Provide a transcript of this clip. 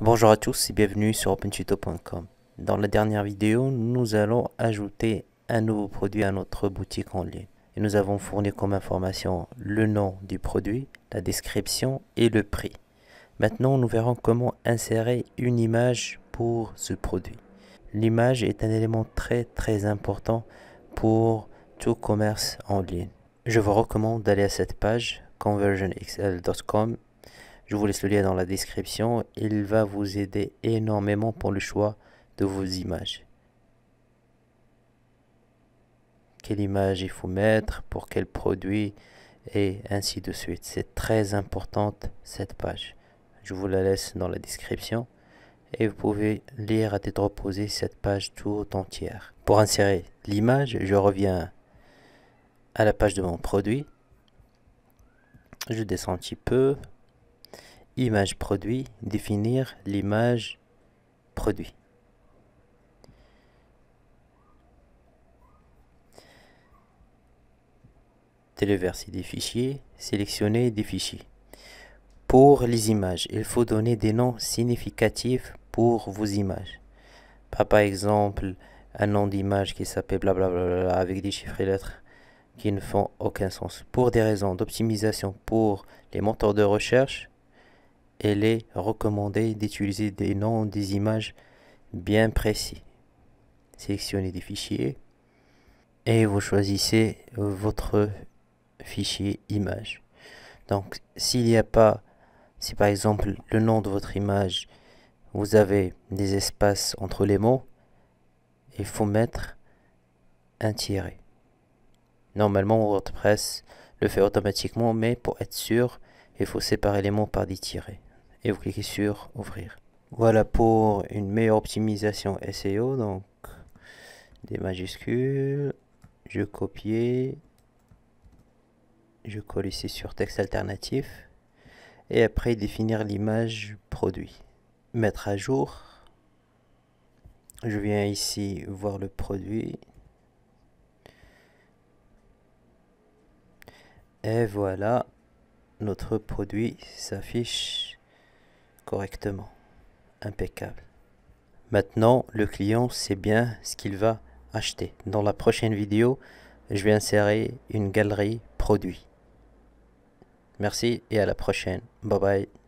Bonjour à tous et bienvenue sur OpenTuto.com. Dans la dernière vidéo, nous allons ajouter un nouveau produit à notre boutique en ligne. Et nous avons fourni comme information le nom du produit, la description et le prix. Maintenant, nous verrons comment insérer une image pour ce produit. L'image est un élément très très important pour tout commerce en ligne. Je vous recommande d'aller à cette page conversionxl.com je vous laisse le lien dans la description. Il va vous aider énormément pour le choix de vos images. Quelle image il faut mettre, pour quel produit et ainsi de suite. C'est très importante cette page. Je vous la laisse dans la description et vous pouvez lire à tête reposée cette page tout entière. Pour insérer l'image, je reviens à la page de mon produit. Je descends un petit peu, image produit, définir l'image produit. Téléverser des fichiers, sélectionner des fichiers. Pour les images, il faut donner des noms significatifs pour vos images. Pas par exemple un nom d'image qui s'appelle blablabla avec des chiffres et lettres qui ne font aucun sens. Pour des raisons d'optimisation pour les moteurs de recherche, il est recommandé d'utiliser des noms des images bien précis. Sélectionnez des fichiers et vous choisissez votre fichier image. Donc s'il n'y a pas, si par exemple le nom de votre image, vous avez des espaces entre les mots, il faut mettre un tiret. Normalement WordPress le fait automatiquement, mais pour être sûr, il faut séparer les mots par des tirets et vous cliquez sur ouvrir. Voilà pour une meilleure optimisation SEO. Donc des majuscules, je copie, je colle ici sur texte alternatif et après définir l'image produit. Mettre à jour. Je viens ici voir le produit. Et voilà, notre produit s'affiche correctement. Impeccable. Maintenant, le client sait bien ce qu'il va acheter. Dans la prochaine vidéo, je vais insérer une galerie produits. Merci et à la prochaine. Bye bye.